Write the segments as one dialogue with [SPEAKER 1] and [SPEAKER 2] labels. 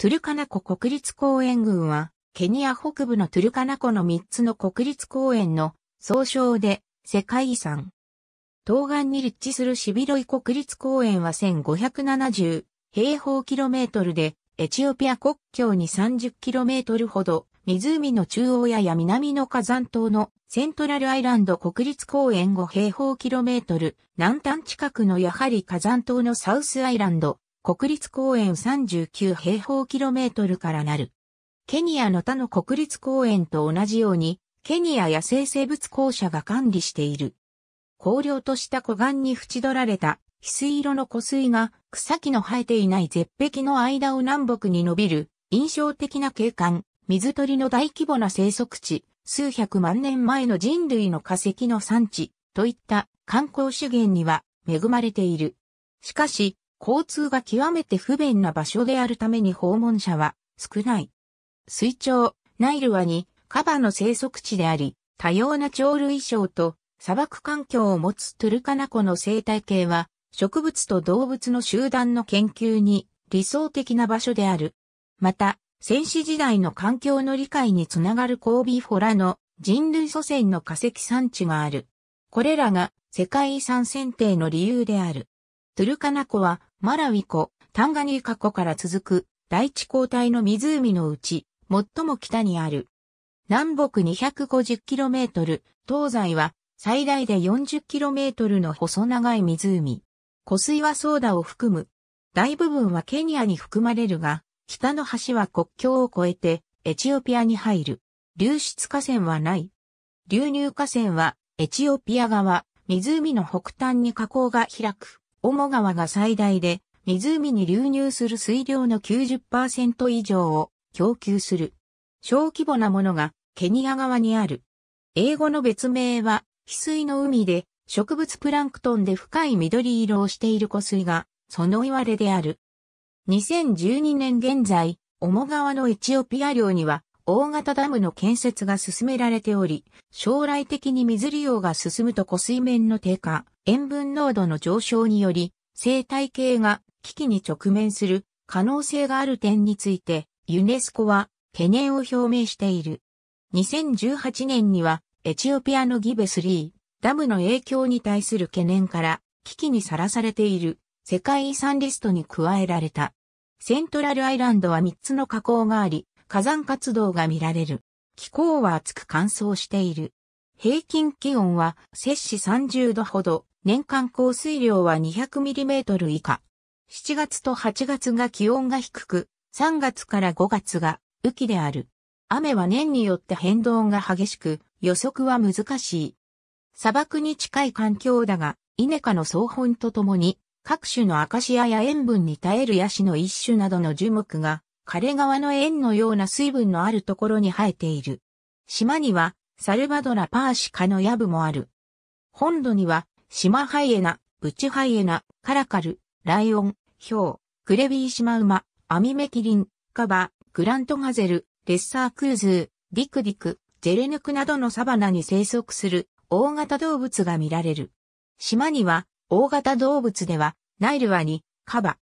[SPEAKER 1] トゥルカナ湖国立公園群は、ケニア北部のトゥルカナ湖の3つの国立公園の総称で世界遺産。東岸に立地するシビロイ国立公園は1570平方キロメートルで、エチオピア国境に30キロメートルほど、湖の中央やや南の火山島のセントラルアイランド国立公園5平方キロメートル、南端近くのやはり火山島のサウスアイランド、国立公園39平方キロメートルからなる。ケニアの他の国立公園と同じように、ケニア野生生物公社が管理している。荒涼とした湖岸に縁取られた、翡翠色の湖水が草木の生えていない絶壁の間を南北に伸びる印象的な景観、水鳥の大規模な生息地、数百万年前の人類の化石の産地といった観光資源には恵まれている。しかし、交通が極めて不便な場所であるために訪問者は少ない。水鳥、ナイルワニ、カバの生息地であり、多様な鳥類賞と砂漠環境を持つトゥルカナ湖の生態系は、植物と動物の集団の研究に理想的な場所である。また、戦死時代の環境の理解につながるコービーフォラの人類祖先の化石産地がある。これらが世界遺産選定の理由である。トゥルカナ湖はマラウィ湖、タンガニーカ湖から続く大地交代の湖のうち、最も北にある。南北 250km、東西は最大で 40km の細長い湖。湖水はソーダを含む。大部分はケニアに含まれるが、北の端は国境を越えてエチオピアに入る。流出河川はない。流入河川はエチオピア側、湖の北端に河口が開く。主川が最大で、湖に流入する水量の90%以上を供給する。小規模なものがケニア側にある。英語の別名は、翡翠の海で、植物プランクトンで深い緑色をしている湖水が、その言われである。2012年現在、主川のエチオピア領には、大型ダムの建設が進められており、将来的に水利用が進むと湖水面の低下、塩分濃度の上昇により、生態系が危機に直面する可能性がある点について、ユネスコは懸念を表明している。2018年には、エチオピアのギベスリー、ダムの影響に対する懸念から、危機にさらされている世界遺産リストに加えられた。セントラルアイランドは3つの河口があり、火山活動が見られる。気候は暑く乾燥している。平均気温は摂氏30度ほど、年間降水量は 200mm 以下。7月と8月が気温が低く、3月から5月が雨季である。雨は年によって変動が激しく、予測は難しい。砂漠に近い環境だが、イネ科の草本とともに、各種のアカシアや塩分に耐えるヤシの一種などの樹木が枯れ川の縁のような水分のあるところに生えている。島には、サルバドラパーシカのヤブもある。本土には、シマハイエナ、ブチハイエナ、カラカル、ライオン、ヒョウ、クレビーシマウマ、アミメキリン、カバ、グラントガゼル、レッサークーズー、ディクディク、ジェレヌクなどのサバナに生息する大型動物が見られる。島には大型動物では、ナイルワニ、カバ。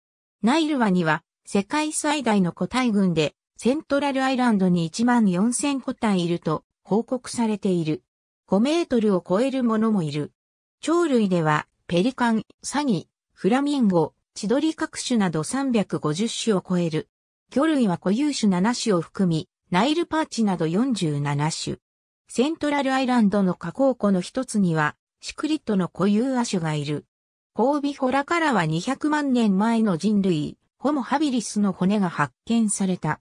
[SPEAKER 1] ナイルワニは世界最大の個体群で、セントラルアイランドに1万4000個体いると報告されている。5メートルを超えるものもいる。鳥類では、ペリカン、サギ、フラミンゴ、チドリ各種など350種を超える。魚類は固有種7種を含み、ナイルパーチなど47種。セントラルアイランドの河口湖の一つには、シクリットの固有亜種がいる。コービホラからは200万年前の人類、ホモ・ハビリスの骨が発見された。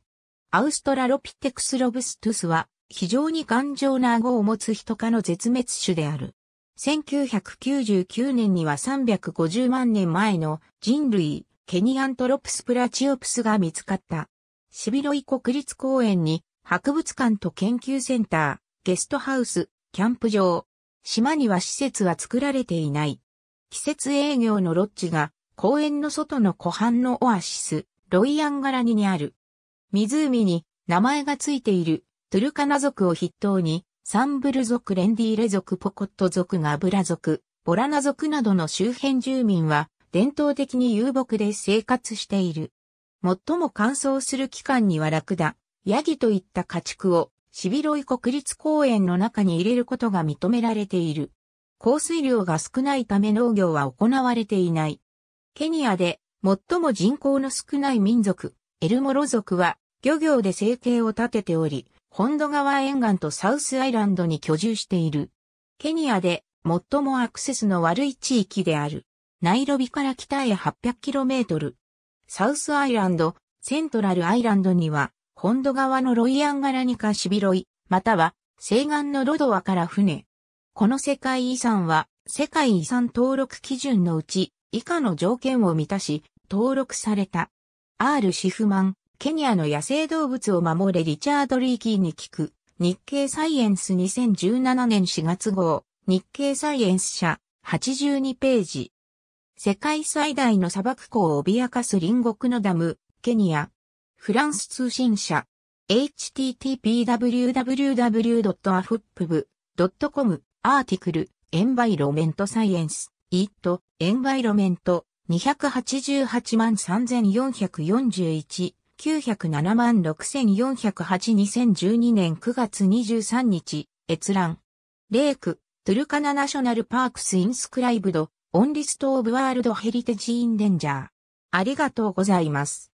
[SPEAKER 1] アウストラロピテクス・ロブストゥスは非常に頑丈な顎を持つ人ト科の絶滅種である。1999年には350万年前の人類、ケニアントロプスプラチオプスが見つかった。シビロイ国立公園に博物館と研究センター、ゲストハウス、キャンプ場、島には施設は作られていない。季節営業のロッジが公園の外の湖畔のオアシス、ロイアンガラニにある。湖に名前がついているトゥルカナ族を筆頭に、サンブル族、レンディーレ族、ポコット族、ガブラ族、ボラナ族などの周辺住民は、伝統的に遊牧で生活している。最も乾燥する期間にはラクダ、ヤギといった家畜を、シビロイ国立公園の中に入れることが認められている。降水量が少ないため農業は行われていない。ケニアで最も人口の少ない民族、エルモロ族は漁業で生計を立てており、本土川沿岸とサウスアイランドに居住している。ケニアで最もアクセスの悪い地域である。ナイロビから北へ 800km。サウスアイランド、セントラルアイランドには、本土側のロイアンガラニカシビロイ、または西岸のロドワから船。この世界遺産は世界遺産登録基準のうち以下の条件を満たし、登録された。R. シフマン、ケニアの野生動物を守れリチャード・リーキーに聞く。日経サイエンス2017年4月号。日経サイエンス社、82ページ。世界最大の砂漠湖を脅かす隣国のダム、ケニア。フランス通信社。h t t p w w w a f p b c o m アーティクル、エンバイロメントサイエンス。イット、エンバイロメント、288万3441、907万64082012年9月23日、閲覧。レイク、トゥルカナナショナルパークスインスクライブド、オンリストオブワールドヘリテジインデンジャー。ありがとうございます。